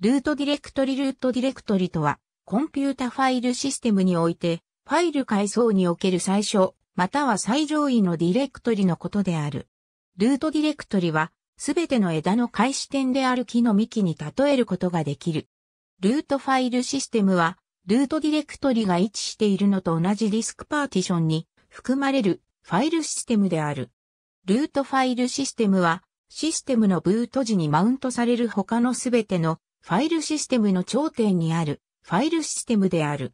ルートディレクトリルートディレクトリとは、コンピュータファイルシステムにおいて、ファイル階層における最初、または最上位のディレクトリのことである。ルートディレクトリは、すべての枝の開始点である木の幹に例えることができる。ルートファイルシステムは、ルートディレクトリが位置しているのと同じディスクパーティションに含まれるファイルシステムである。ルートファイルシステムは、システムのブート時にマウントされる他のすべてのファイルシステムの頂点にあるファイルシステムである。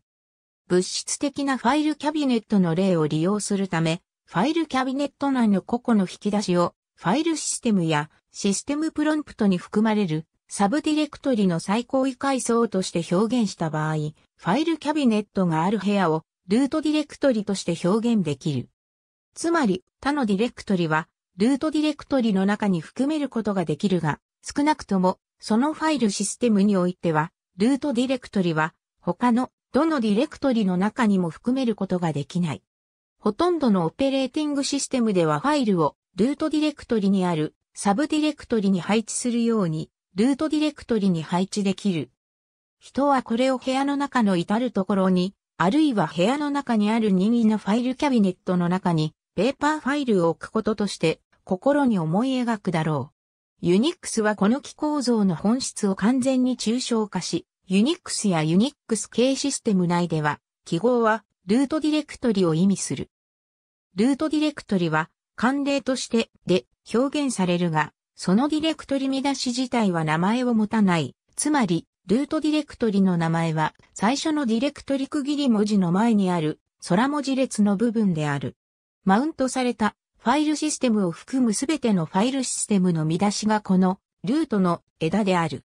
物質的なファイルキャビネットの例を利用するため、ファイルキャビネット内の個々の引き出しをファイルシステムやシステムプロンプトに含まれるサブディレクトリの最高位階層として表現した場合、ファイルキャビネットがある部屋をルートディレクトリとして表現できる。つまり、他のディレクトリは、ルートディレクトリの中に含めることができるが、少なくとも、そのファイルシステムにおいては、ルートディレクトリは、他のどのディレクトリの中にも含めることができない。ほとんどのオペレーティングシステムではファイルをルートディレクトリにあるサブディレクトリに配置するように、ルートディレクトリに配置できる。人はこれを部屋の中の至るところに、あるいは部屋の中にある任意のファイルキャビネットの中に、ペーパーファイルを置くこととして、心に思い描くだろう。ユニックスはこの機構造の本質を完全に抽象化し、ユニックスやユニックス系システム内では、記号はルートディレクトリを意味する。ルートディレクトリは慣例としてで表現されるが、そのディレクトリ見出し自体は名前を持たない。つまり、ルートディレクトリの名前は最初のディレクトリ区切り文字の前にある空文字列の部分である。マウントされたファイルシステムを含むすべてのファイルシステムの見出しがこのルートの枝である。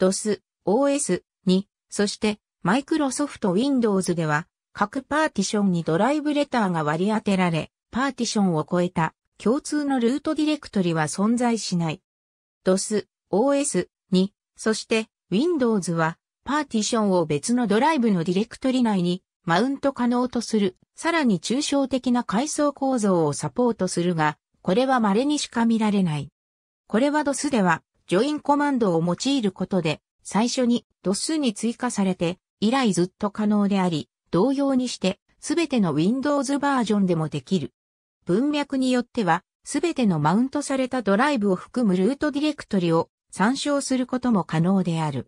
DOS、OS に、そしてマイクロソフト Windows では各パーティションにドライブレターが割り当てられ、パーティションを超えた共通のルートディレクトリは存在しない。DOS、OS に、そして Windows はパーティションを別のドライブのディレクトリ内にマウント可能とする、さらに抽象的な階層構造をサポートするが、これは稀にしか見られない。これはドスでは、ジョインコマンドを用いることで、最初にドスに追加されて、以来ずっと可能であり、同様にして、すべての Windows バージョンでもできる。文脈によっては、すべてのマウントされたドライブを含むルートディレクトリを参照することも可能である。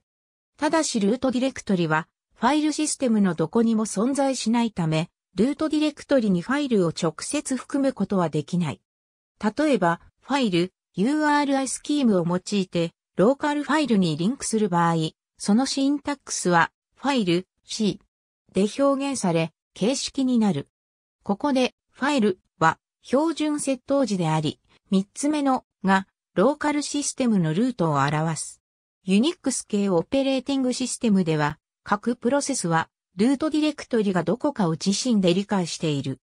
ただしルートディレクトリはファイルシステムのどこにも存在しないため、ルートディレクトリにファイルを直接含むことはできない。例えば、ファイル、URI スキームを用いて、ローカルファイルにリンクする場合、そのシンタックスは、ファイル、C で表現され、形式になる。ここで、ファイルは、標準接頭時であり、三つ目のが、ローカルシステムのルートを表す。ユニックス系オペレーティングシステムでは、各プロセスは、ルートディレクトリがどこかを自身で理解している。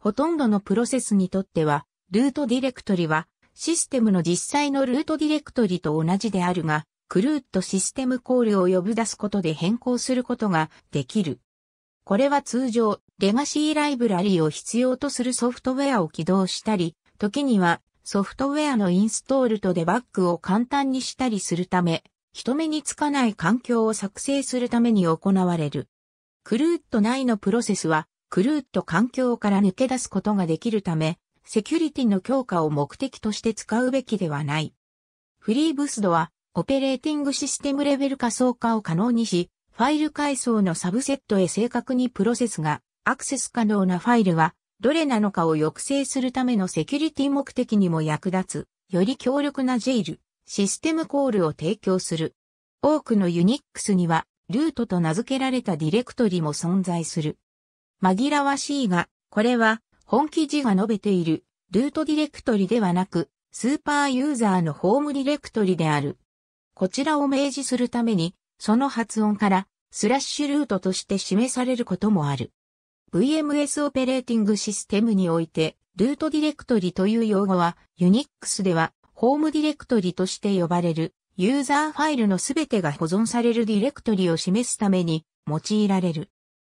ほとんどのプロセスにとっては、ルートディレクトリは、システムの実際のルートディレクトリと同じであるが、クルートシステムコールを呼び出すことで変更することができる。これは通常、レガシーライブラリを必要とするソフトウェアを起動したり、時にはソフトウェアのインストールとデバッグを簡単にしたりするため、人目につかない環境を作成するために行われる。クルーット内のプロセスは、クルーット環境から抜け出すことができるため、セキュリティの強化を目的として使うべきではない。フリーブスドは、オペレーティングシステムレベル仮想化を可能にし、ファイル階層のサブセットへ正確にプロセスがアクセス可能なファイルは、どれなのかを抑制するためのセキュリティ目的にも役立つ、より強力なジェイル。システムコールを提供する。多くのユニックスには、ルートと名付けられたディレクトリも存在する。紛らわしいが、これは、本記事が述べている、ルートディレクトリではなく、スーパーユーザーのホームディレクトリである。こちらを明示するために、その発音から、スラッシュルートとして示されることもある。VMS オペレーティングシステムにおいて、ルートディレクトリという用語は、ユニックスではホームディレクトリとして呼ばれる、ユーザーファイルのすべてが保存されるディレクトリを示すために用いられる。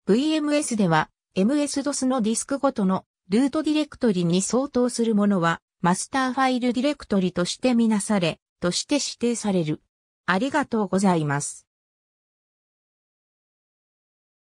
VMS では、MS-DOS のディスクごとのルートディレクトリに相当するものは、マスターファイルディレクトリとしてみなされ、として指定される。ありがとうございます。